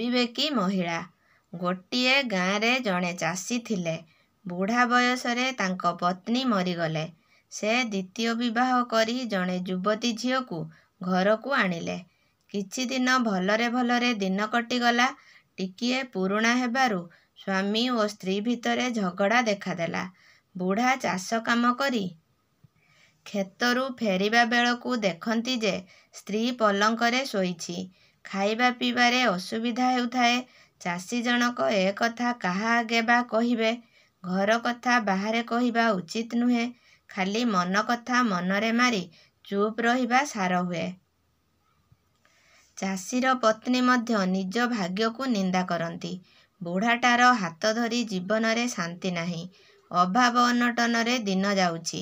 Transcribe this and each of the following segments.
ଅବିବେକୀ ମହିଳା ଗୋଟିଏ ଗାଁରେ ଜଣେ ଚାଷୀ ଥିଲେ ବୁଢ଼ା ବୟସରେ ତାଙ୍କ ପତ୍ନୀ ମରିଗଲେ ସେ ଦ୍ୱିତୀୟ ବିବାହ କରି ଜଣେ ଯୁବତୀ ଝିଅକୁ ଘରକୁ ଆଣିଲେ କିଛି ଦିନ ଭଲରେ ଭଲରେ ଦିନ କଟିଗଲା ଟିକିଏ ପୁରୁଣା ହେବାରୁ ସ୍ୱାମୀ ଓ ସ୍ତ୍ରୀ ଭିତରେ ଝଗଡ଼ା ଦେଖାଦେଲା ବୁଢ଼ା ଚାଷ କାମ କରି କ୍ଷେତରୁ ଫେରିବା ବେଳକୁ ଦେଖନ୍ତି ଯେ ସ୍ତ୍ରୀ ପଲଙ୍କରେ ଶୋଇଛି ଖାଇବା ପିଇବାରେ ଅସୁବିଧା ହେଉଥାଏ ଚାଷୀ ଜଣକ ଏ କଥା କାହା ଆଗେ ବା କହିବେ ଘର କଥା ବାହାରେ କହିବା ଉଚିତ ନୁହେଁ ଖାଲି ମନ କଥା ମନରେ ମାରି ଚୁପ୍ ରହିବା ସାର ହୁଏ ଚାଷୀର ପତ୍ନୀ ମଧ୍ୟ ନିଜ ଭାଗ୍ୟକୁ ନିନ୍ଦା କରନ୍ତି ବୁଢ଼ାଟାର ହାତ ଧରି ଜୀବନରେ ଶାନ୍ତି ନାହିଁ ଅଭାବ ଅନଟନରେ ଦିନ ଯାଉଛି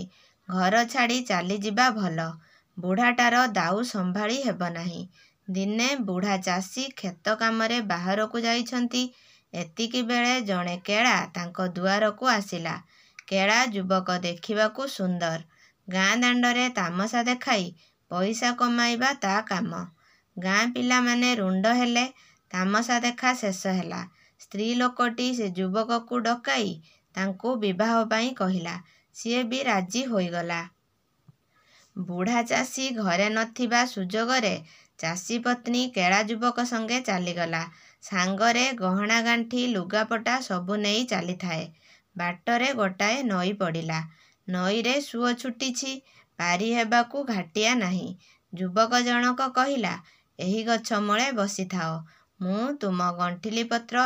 ଘର ଛାଡ଼ି ଚାଲିଯିବା ଭଲ ବୁଢ଼ାଟାର ଦାଉ ସମ୍ଭାଳି ହେବ ନାହିଁ ଦିନେ ବୁଢ଼ା ଚାଷୀ କ୍ଷେତ କାମରେ ବାହାରକୁ ଯାଇଛନ୍ତି ଏତିକିବେଳେ ଜଣେ କେଳା ତାଙ୍କ ଦୁଆରକୁ ଆସିଲା କେଳା ଯୁବକ ଦେଖିବାକୁ ସୁନ୍ଦର ଗାଁ ଦାଣ୍ଡରେ ତାମସା ଦେଖାଇ ପଇସା କମାଇବା ତା କାମ ଗାଁ ପିଲାମାନେ ରୁଣ୍ଡ ହେଲେ ତାମସା ଦେଖା ଶେଷ ହେଲା ସ୍ତ୍ରୀ ଲୋକଟି ସେ ଯୁବକକୁ ଡକାଇ ତାଙ୍କୁ ବିବାହ ପାଇଁ କହିଲା ସିଏ ବି ରାଜି ହୋଇଗଲା ବୁଢ଼ା ଚାଷୀ ଘରେ ନଥିବା ସୁଯୋଗରେ ଚାଷୀ ପତ୍ନୀ କେଳା ଯୁବକ ସଙ୍ଗେ ଚାଲିଗଲା ସାଙ୍ଗରେ ଗହଣା ଗାଣ୍ଠି ଲୁଗାପଟା ସବୁ ନେଇ ଚାଲିଥାଏ ବାଟରେ ଗୋଟାଏ ନଈ ପଡ଼ିଲା ନଈରେ ସୁଅ ଛୁଟିଛି ପାରି ହେବାକୁ ଘାଟିଆ ନାହିଁ ଯୁବକ ଜଣକ କହିଲା ଏହି ଗଛ ମୂଳେ ବସିଥାଅ ମୁଁ ତୁମ ଗଣ୍ଠିଲି ପତ୍ର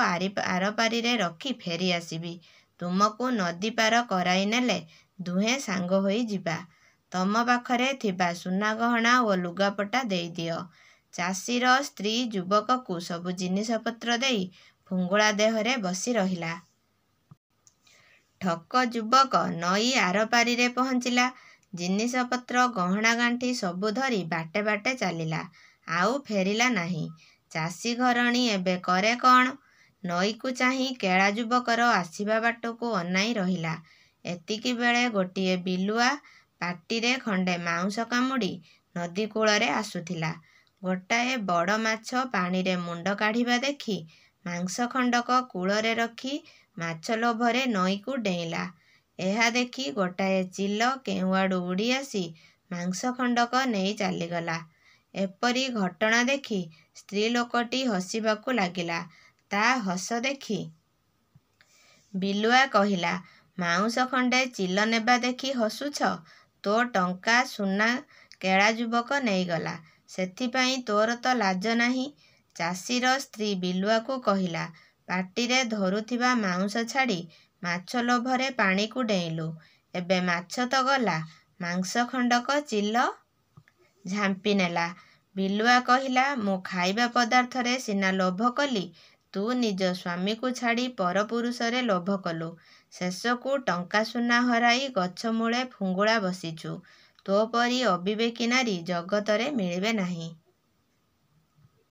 ଆରପାରିରେ ରଖି ଫେରି ଆସିବି ତୁମକୁ ନଦୀ ପାର କରାଇ ନେଲେ ଦୁହେଁ ସାଙ୍ଗ ହୋଇଯିବା ତମ ପାଖରେ ଥିବା ସୁନା ଗହଣା ଓ ଲୁଗାପଟା ଦେଇଦିଅ ଚାଷୀର ସ୍ତ୍ରୀ ଯୁବକକୁ ସବୁ ଜିନିଷପତ୍ର ଦେଇ ଫୁଙ୍ଗୁଳା ଦେହରେ ବସି ରହିଲା ଠକ ଯୁବକ ନଈ ଆରପାରିରେ ପହଞ୍ଚିଲା ଜିନିଷପତ୍ର ଗାଣ୍ଠି ସବୁ ଧରି ବାଟେ ବାଟେ ଚାଲିଲା ଆଉ ଫେରିଲା ନାହିଁ ଚାଷୀ ଘରଣୀ ଏବେ କରେ କ'ଣ ନଈକୁ ଚାହିଁ କେଳା ଯୁବକର ଆସିବା ବାଟକୁ ଅନାଇ ରହିଲା ଏତିକି ବେଳେ ଗୋଟିଏ ବିଲୁଆ ପାଟିରେ ଖଣ୍ଡେ ମାଉଁସ କାମୁଡ଼ି ନଦୀ କୂଳରେ ଆସୁଥିଲା ଗୋଟାଏ ବଡ଼ ମାଛ ପାଣିରେ ମୁଣ୍ଡ କାଢ଼ିବା ଦେଖି ମାଂସ ଖଣ୍ଡକ କୂଳରେ ରଖି ମାଛ ଲୋଭରେ ନଈକୁ ଡେଇଁଲା ଏହା ଦେଖି ଗୋଟାଏ ଚିଲ କେଉଁଆଡ଼ୁ ଉଡ଼ି ଆସି ମାଂସ ଖଣ୍ଡକ ନେଇ ଚାଲିଗଲା ଏପରି ଘଟଣା ଦେଖି ସ୍ତ୍ରୀ ଲୋକଟି ହସିବାକୁ ଲାଗିଲା ତା ହସ ଦେଖି ବିଲୁଆ କହିଲା ମାଉଁସ ଖଣ୍ଡେ ଚିଲ ନେବା ଦେଖି ହସୁଛ ତୋ ଟଙ୍କା ସୁନା କେଳା ଯୁବକ ନେଇଗଲା ସେଥିପାଇଁ ତୋର ତ ଲାଜ ନାହିଁ ଚାଷୀର ସ୍ତ୍ରୀ ବିଲୁଆକୁ କହିଲା ପାଟିରେ ଧରୁଥିବା ମାଉଁସ ଛାଡ଼ି ମାଛ ଲୋଭରେ ପାଣିକୁ ଡେଇଁଲୁ ଏବେ ମାଛ ତ ଗଲା ମାଂସ ଖଣ୍ଡକ ଚିଲ ଝାମ୍ପି ନେଲା ବିଲୁଆ କହିଲା ମୁଁ ଖାଇବା ପଦାର୍ଥରେ ସିନା ଲୋଭ କଲି ତୁ ନିଜ ସ୍ୱାମୀକୁ ଛାଡ଼ି ପରପୁରୁଷରେ ଲୋଭ କଲୁ ଶେଷକୁ ଟଙ୍କା ସୁନା ହରାଇ ଗଛ ମୂଳେ ଫୁଙ୍ଗୁଳା ବସିଛୁ ତୋ ପରି ଅବିବେକୀ ନାରୀ ଜଗତରେ ମିଳିବେ ନାହିଁ